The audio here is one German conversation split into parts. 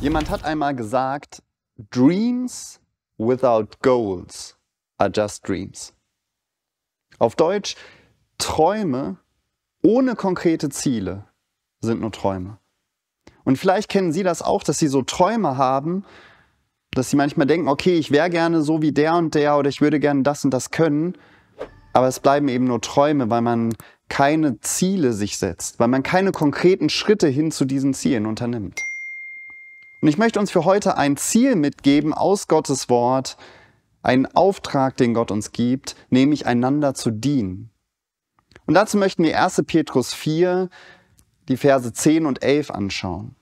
Jemand hat einmal gesagt, Dreams without goals are just dreams. Auf Deutsch, Träume ohne konkrete Ziele sind nur Träume. Und vielleicht kennen Sie das auch, dass Sie so Träume haben, dass Sie manchmal denken, okay, ich wäre gerne so wie der und der oder ich würde gerne das und das können. Aber es bleiben eben nur Träume, weil man keine Ziele sich setzt, weil man keine konkreten Schritte hin zu diesen Zielen unternimmt. Und ich möchte uns für heute ein Ziel mitgeben aus Gottes Wort, einen Auftrag, den Gott uns gibt, nämlich einander zu dienen. Und dazu möchten wir 1. Petrus 4, die Verse 10 und 11 anschauen.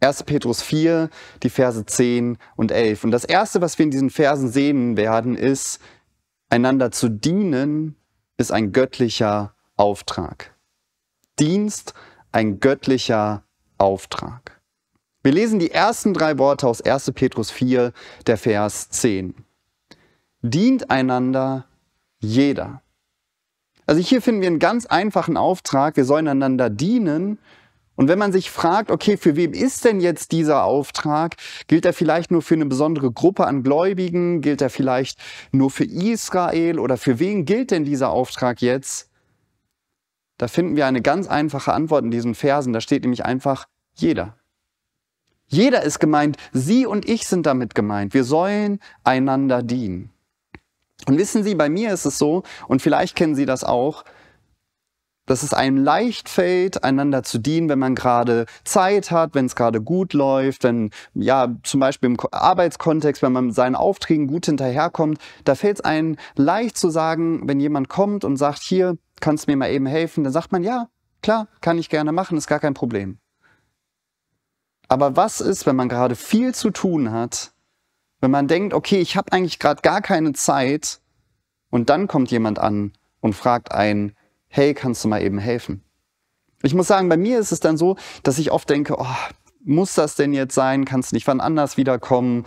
1. Petrus 4, die Verse 10 und 11. Und das Erste, was wir in diesen Versen sehen werden, ist, einander zu dienen, ist ein göttlicher Auftrag. Dienst, ein göttlicher Auftrag. Wir lesen die ersten drei Worte aus 1. Petrus 4, der Vers 10. Dient einander jeder. Also hier finden wir einen ganz einfachen Auftrag. Wir sollen einander dienen. Und wenn man sich fragt, okay, für wem ist denn jetzt dieser Auftrag? Gilt er vielleicht nur für eine besondere Gruppe an Gläubigen? Gilt er vielleicht nur für Israel? Oder für wen gilt denn dieser Auftrag jetzt? Da finden wir eine ganz einfache Antwort in diesen Versen. Da steht nämlich einfach jeder. Jeder ist gemeint, Sie und ich sind damit gemeint. Wir sollen einander dienen. Und wissen Sie, bei mir ist es so, und vielleicht kennen Sie das auch, dass es einem leicht fällt, einander zu dienen, wenn man gerade Zeit hat, wenn es gerade gut läuft, wenn, ja, zum Beispiel im Arbeitskontext, wenn man mit seinen Aufträgen gut hinterherkommt, da fällt es einem leicht zu sagen, wenn jemand kommt und sagt, hier, kannst du mir mal eben helfen, dann sagt man, ja, klar, kann ich gerne machen, ist gar kein Problem. Aber was ist, wenn man gerade viel zu tun hat, wenn man denkt, okay, ich habe eigentlich gerade gar keine Zeit und dann kommt jemand an und fragt einen, hey, kannst du mal eben helfen? Ich muss sagen, bei mir ist es dann so, dass ich oft denke, oh, muss das denn jetzt sein? Kannst du nicht wann anders wiederkommen?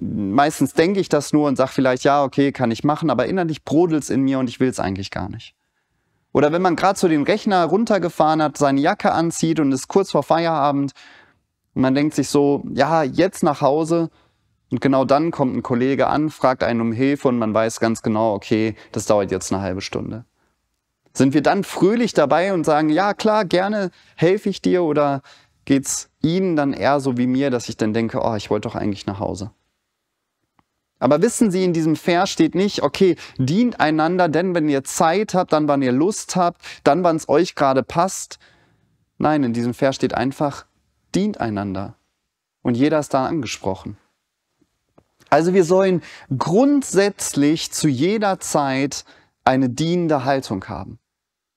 Meistens denke ich das nur und sage vielleicht, ja, okay, kann ich machen, aber innerlich brodelt es in mir und ich will es eigentlich gar nicht. Oder wenn man gerade zu so den Rechner runtergefahren hat, seine Jacke anzieht und ist kurz vor Feierabend und man denkt sich so, ja, jetzt nach Hause. Und genau dann kommt ein Kollege an, fragt einen um Hilfe und man weiß ganz genau, okay, das dauert jetzt eine halbe Stunde. Sind wir dann fröhlich dabei und sagen, ja klar, gerne helfe ich dir oder geht es Ihnen dann eher so wie mir, dass ich dann denke, oh, ich wollte doch eigentlich nach Hause. Aber wissen Sie, in diesem Vers steht nicht, okay, dient einander, denn wenn ihr Zeit habt, dann wann ihr Lust habt, dann wann es euch gerade passt. Nein, in diesem Vers steht einfach, dient einander. Und jeder ist da angesprochen. Also wir sollen grundsätzlich zu jeder Zeit eine dienende Haltung haben.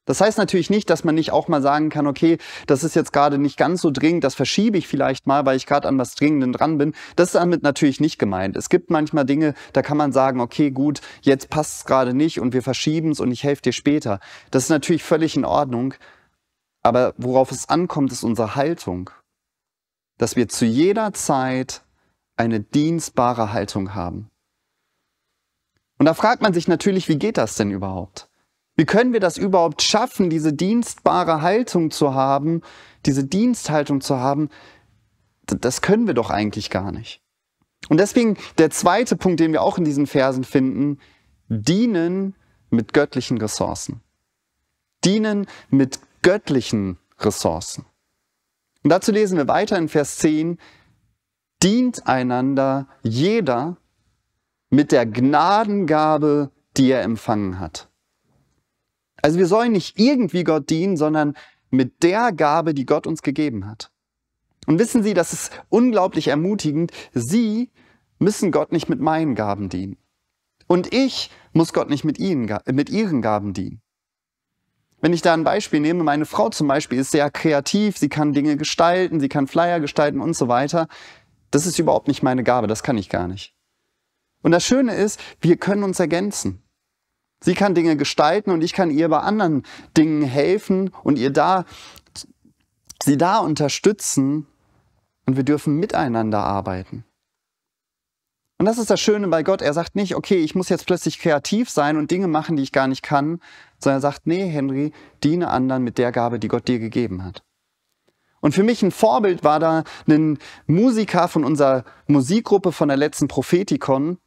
Das heißt natürlich nicht, dass man nicht auch mal sagen kann, okay, das ist jetzt gerade nicht ganz so dringend, das verschiebe ich vielleicht mal, weil ich gerade an was Dringenden dran bin. Das ist damit natürlich nicht gemeint. Es gibt manchmal Dinge, da kann man sagen, okay, gut, jetzt passt es gerade nicht und wir verschieben es und ich helfe dir später. Das ist natürlich völlig in Ordnung. Aber worauf es ankommt, ist unsere Haltung dass wir zu jeder Zeit eine dienstbare Haltung haben. Und da fragt man sich natürlich, wie geht das denn überhaupt? Wie können wir das überhaupt schaffen, diese dienstbare Haltung zu haben, diese Diensthaltung zu haben? Das können wir doch eigentlich gar nicht. Und deswegen der zweite Punkt, den wir auch in diesen Versen finden, dienen mit göttlichen Ressourcen. Dienen mit göttlichen Ressourcen. Und dazu lesen wir weiter in Vers 10, dient einander jeder mit der Gnadengabe, die er empfangen hat. Also wir sollen nicht irgendwie Gott dienen, sondern mit der Gabe, die Gott uns gegeben hat. Und wissen Sie, das ist unglaublich ermutigend. Sie müssen Gott nicht mit meinen Gaben dienen. Und ich muss Gott nicht mit, ihnen, mit ihren Gaben dienen. Wenn ich da ein Beispiel nehme, meine Frau zum Beispiel ist sehr kreativ, sie kann Dinge gestalten, sie kann Flyer gestalten und so weiter. Das ist überhaupt nicht meine Gabe, das kann ich gar nicht. Und das Schöne ist, wir können uns ergänzen. Sie kann Dinge gestalten und ich kann ihr bei anderen Dingen helfen und ihr da, sie da unterstützen und wir dürfen miteinander arbeiten. Und das ist das Schöne bei Gott. Er sagt nicht, okay, ich muss jetzt plötzlich kreativ sein und Dinge machen, die ich gar nicht kann, sondern er sagt, nee, Henry, diene anderen mit der Gabe, die Gott dir gegeben hat. Und für mich ein Vorbild war da ein Musiker von unserer Musikgruppe von der letzten Prophetikon,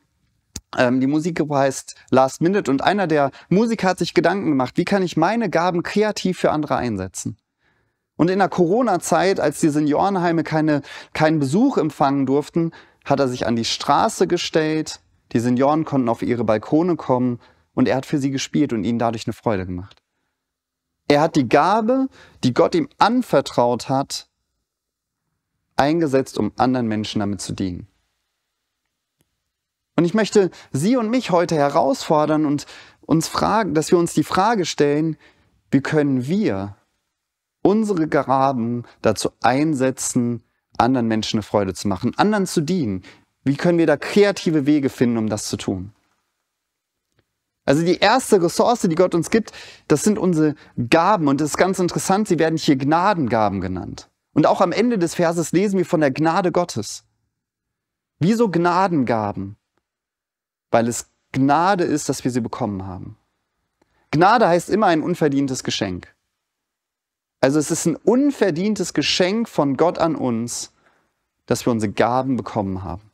ähm, die Musikgruppe heißt Last Minute und einer der Musiker hat sich Gedanken gemacht, wie kann ich meine Gaben kreativ für andere einsetzen? Und in der Corona-Zeit, als die Seniorenheime keine, keinen Besuch empfangen durften, hat er sich an die Straße gestellt, die Senioren konnten auf ihre Balkone kommen und er hat für sie gespielt und ihnen dadurch eine Freude gemacht. Er hat die Gabe, die Gott ihm anvertraut hat, eingesetzt, um anderen Menschen damit zu dienen. Und ich möchte Sie und mich heute herausfordern und uns fragen, dass wir uns die Frage stellen, wie können wir unsere Graben dazu einsetzen, anderen Menschen eine Freude zu machen, anderen zu dienen? Wie können wir da kreative Wege finden, um das zu tun? Also die erste Ressource, die Gott uns gibt, das sind unsere Gaben. Und das ist ganz interessant, sie werden hier Gnadengaben genannt. Und auch am Ende des Verses lesen wir von der Gnade Gottes. Wieso Gnadengaben? Weil es Gnade ist, dass wir sie bekommen haben. Gnade heißt immer ein unverdientes Geschenk. Also es ist ein unverdientes Geschenk von Gott an uns, dass wir unsere Gaben bekommen haben.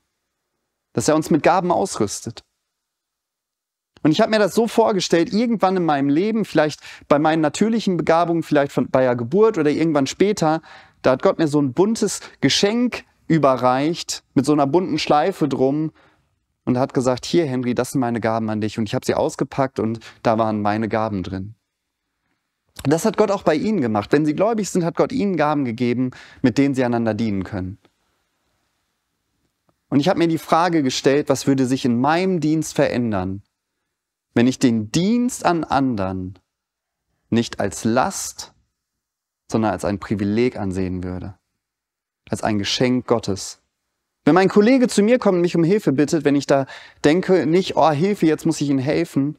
Dass er uns mit Gaben ausrüstet. Und ich habe mir das so vorgestellt, irgendwann in meinem Leben, vielleicht bei meinen natürlichen Begabungen, vielleicht von, bei der Geburt oder irgendwann später, da hat Gott mir so ein buntes Geschenk überreicht, mit so einer bunten Schleife drum und hat gesagt, hier Henry, das sind meine Gaben an dich. Und ich habe sie ausgepackt und da waren meine Gaben drin. Das hat Gott auch bei ihnen gemacht. Wenn sie gläubig sind, hat Gott ihnen Gaben gegeben, mit denen sie einander dienen können. Und ich habe mir die Frage gestellt, was würde sich in meinem Dienst verändern, wenn ich den Dienst an anderen nicht als Last, sondern als ein Privileg ansehen würde, als ein Geschenk Gottes. Wenn mein Kollege zu mir kommt und mich um Hilfe bittet, wenn ich da denke, nicht, oh Hilfe, jetzt muss ich ihm helfen,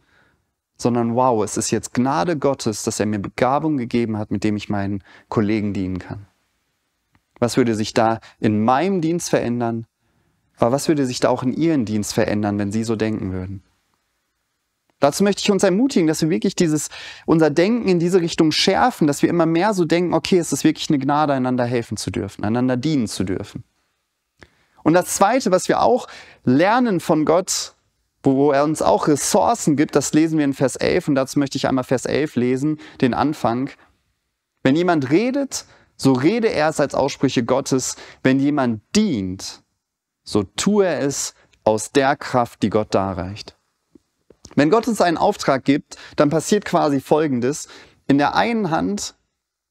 sondern wow, es ist jetzt Gnade Gottes, dass er mir Begabung gegeben hat, mit dem ich meinen Kollegen dienen kann. Was würde sich da in meinem Dienst verändern? Aber was würde sich da auch in ihren Dienst verändern, wenn sie so denken würden? Dazu möchte ich uns ermutigen, dass wir wirklich dieses, unser Denken in diese Richtung schärfen, dass wir immer mehr so denken, okay, es ist wirklich eine Gnade, einander helfen zu dürfen, einander dienen zu dürfen. Und das Zweite, was wir auch lernen von Gott, wo er uns auch Ressourcen gibt, das lesen wir in Vers 11 und dazu möchte ich einmal Vers 11 lesen, den Anfang. Wenn jemand redet, so rede er es als Aussprüche Gottes. Wenn jemand dient, so tue er es aus der Kraft, die Gott darreicht. Wenn Gott uns einen Auftrag gibt, dann passiert quasi Folgendes. In der einen Hand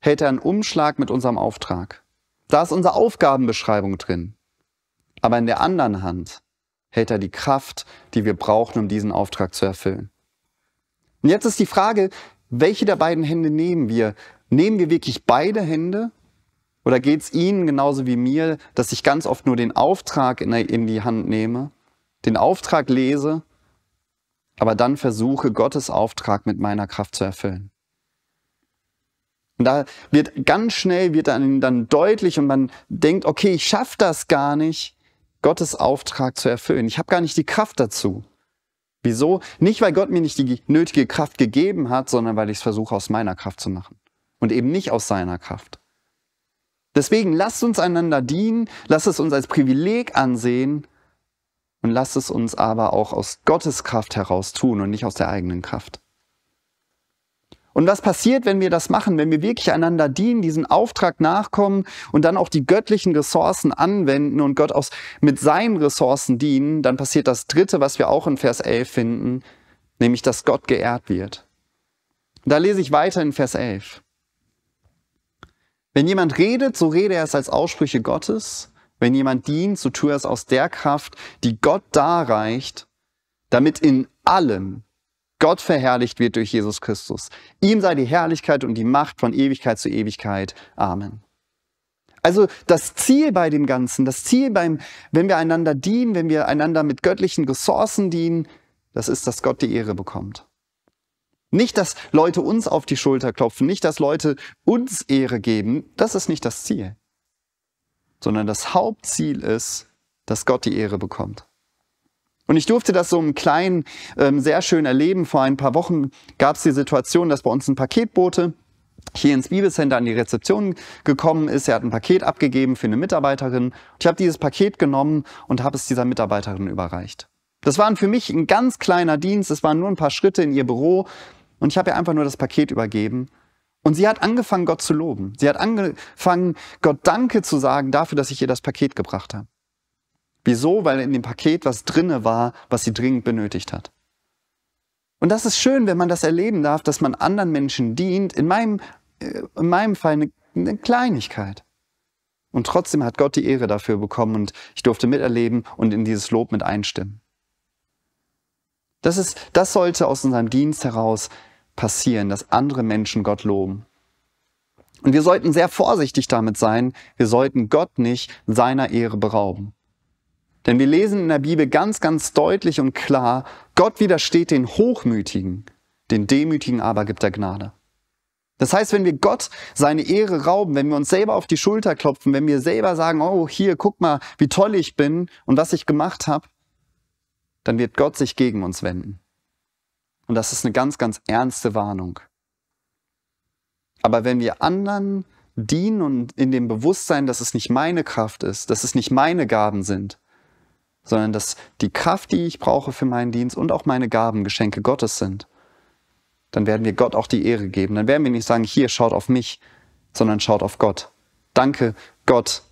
hält er einen Umschlag mit unserem Auftrag. Da ist unsere Aufgabenbeschreibung drin. Aber in der anderen Hand hält er die Kraft, die wir brauchen, um diesen Auftrag zu erfüllen. Und jetzt ist die Frage, welche der beiden Hände nehmen wir? Nehmen wir wirklich beide Hände? Oder geht es Ihnen genauso wie mir, dass ich ganz oft nur den Auftrag in die Hand nehme, den Auftrag lese, aber dann versuche, Gottes Auftrag mit meiner Kraft zu erfüllen? Und da wird ganz schnell, wird dann, dann deutlich und man denkt, okay, ich schaffe das gar nicht. Gottes Auftrag zu erfüllen. Ich habe gar nicht die Kraft dazu. Wieso? Nicht, weil Gott mir nicht die nötige Kraft gegeben hat, sondern weil ich es versuche aus meiner Kraft zu machen und eben nicht aus seiner Kraft. Deswegen lasst uns einander dienen, lasst es uns als Privileg ansehen und lasst es uns aber auch aus Gottes Kraft heraus tun und nicht aus der eigenen Kraft. Und was passiert, wenn wir das machen, wenn wir wirklich einander dienen, diesen Auftrag nachkommen und dann auch die göttlichen Ressourcen anwenden und Gott aus, mit seinen Ressourcen dienen, dann passiert das Dritte, was wir auch in Vers 11 finden, nämlich dass Gott geehrt wird. da lese ich weiter in Vers 11. Wenn jemand redet, so rede er es als Aussprüche Gottes. Wenn jemand dient, so tue er es aus der Kraft, die Gott darreicht, damit in allem Gott verherrlicht wird durch Jesus Christus. Ihm sei die Herrlichkeit und die Macht von Ewigkeit zu Ewigkeit. Amen. Also das Ziel bei dem Ganzen, das Ziel beim, wenn wir einander dienen, wenn wir einander mit göttlichen Ressourcen dienen, das ist, dass Gott die Ehre bekommt. Nicht, dass Leute uns auf die Schulter klopfen, nicht, dass Leute uns Ehre geben, das ist nicht das Ziel, sondern das Hauptziel ist, dass Gott die Ehre bekommt. Und ich durfte das so im Kleinen ähm, sehr schön erleben. Vor ein paar Wochen gab es die Situation, dass bei uns ein Paketbote hier ins Bibelcenter an die Rezeption gekommen ist. Er hat ein Paket abgegeben für eine Mitarbeiterin. ich habe dieses Paket genommen und habe es dieser Mitarbeiterin überreicht. Das waren für mich ein ganz kleiner Dienst. Es waren nur ein paar Schritte in ihr Büro. Und ich habe ihr einfach nur das Paket übergeben. Und sie hat angefangen, Gott zu loben. Sie hat angefangen, Gott Danke zu sagen dafür, dass ich ihr das Paket gebracht habe. Wieso? Weil in dem Paket was drinne war, was sie dringend benötigt hat. Und das ist schön, wenn man das erleben darf, dass man anderen Menschen dient. In meinem, äh, in meinem Fall eine, eine Kleinigkeit. Und trotzdem hat Gott die Ehre dafür bekommen und ich durfte miterleben und in dieses Lob mit einstimmen. Das, ist, das sollte aus unserem Dienst heraus passieren, dass andere Menschen Gott loben. Und wir sollten sehr vorsichtig damit sein, wir sollten Gott nicht seiner Ehre berauben. Denn wir lesen in der Bibel ganz, ganz deutlich und klar, Gott widersteht den Hochmütigen, den Demütigen aber gibt er Gnade. Das heißt, wenn wir Gott seine Ehre rauben, wenn wir uns selber auf die Schulter klopfen, wenn wir selber sagen, oh, hier, guck mal, wie toll ich bin und was ich gemacht habe, dann wird Gott sich gegen uns wenden. Und das ist eine ganz, ganz ernste Warnung. Aber wenn wir anderen dienen und in dem Bewusstsein, dass es nicht meine Kraft ist, dass es nicht meine Gaben sind, sondern dass die Kraft, die ich brauche für meinen Dienst und auch meine Gaben Geschenke Gottes sind, dann werden wir Gott auch die Ehre geben. Dann werden wir nicht sagen, hier schaut auf mich, sondern schaut auf Gott. Danke Gott,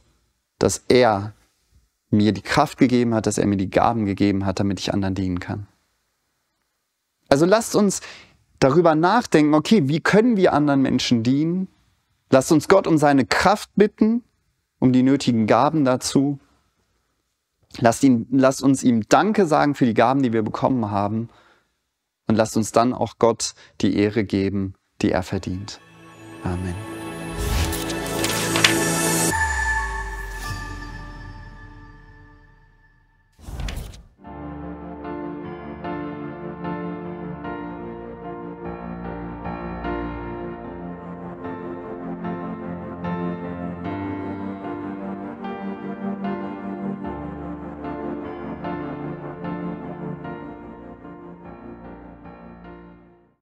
dass er mir die Kraft gegeben hat, dass er mir die Gaben gegeben hat, damit ich anderen dienen kann. Also lasst uns darüber nachdenken, okay, wie können wir anderen Menschen dienen? Lasst uns Gott um seine Kraft bitten, um die nötigen Gaben dazu Lasst, ihn, lasst uns ihm Danke sagen für die Gaben, die wir bekommen haben. Und lasst uns dann auch Gott die Ehre geben, die er verdient. Amen.